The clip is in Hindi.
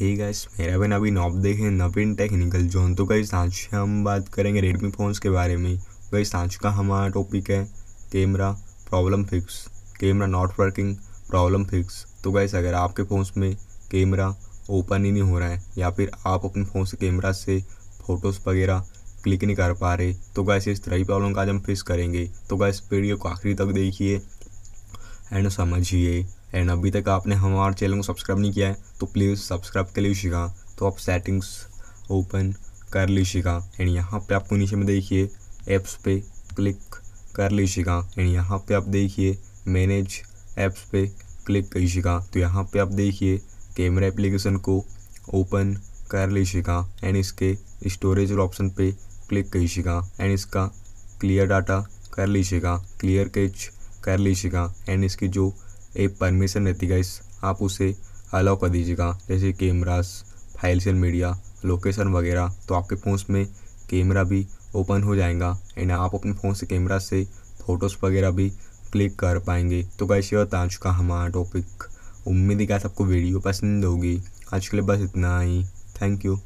हे गाइस मेरा भी नवीन आप देखें नवीन टेक्निकल जोन तो गई आज हम बात करेंगे रेडमी फ़ोन्स के बारे में गई साँच का हमारा टॉपिक है camera problem fix camera not working problem fix तो गैस अगर आपके फ़ोन्स में कैमरा ओपन ही नहीं हो रहा है या फिर आप अपने फ़ोन से कैमरा से फ़ोटोज़ वगैरह क्लिक नहीं कर पा रहे तो गैस इस तरह की प्रॉब्लम का आज हम फिक्स करेंगे तो गैस वीडियो को आखिरी तक देखिए एंड समझिए एंड अभी तक आपने हमारे चैनल को सब्सक्राइब नहीं किया है तो प्लीज़ सब्सक्राइब कर लीजिएगा तो आप सेटिंग्स ओपन कर लीजिएगा एंड यहाँ पे आपको नीचे में देखिए ऐप्स पे क्लिक कर लीजिएगा एंड यहाँ पे आप देखिए मैनेज ऐप्स पे क्लिक कीजिएगा तो यहाँ पे आप देखिए कैमरा एप्लीकेशन को ओपन कर लीजिएगा एंड इसके स्टोरेज और ऑप्शन पे क्लिक कीजिएगा एंड इसका क्लियर डाटा कर लीजिएगा क्लियर कैच कर लीजिएगा एंड इसकी जो एक परमिशन रहती गाइस आप उसे अलाउ कर दीजिएगा जैसे कैमरास फाइल सेल मीडिया लोकेशन वगैरह तो आपके फ़ोन में कैमरा भी ओपन हो जाएगा एंड आप अपने फ़ोन से कैमरा से फ़ोटोज़ वगैरह भी क्लिक कर पाएंगे तो गाइस ये बता चुका हमारा टॉपिक उम्मीद है क्या आपको वीडियो पसंद होगी आज के लिए बस इतना ही थैंक यू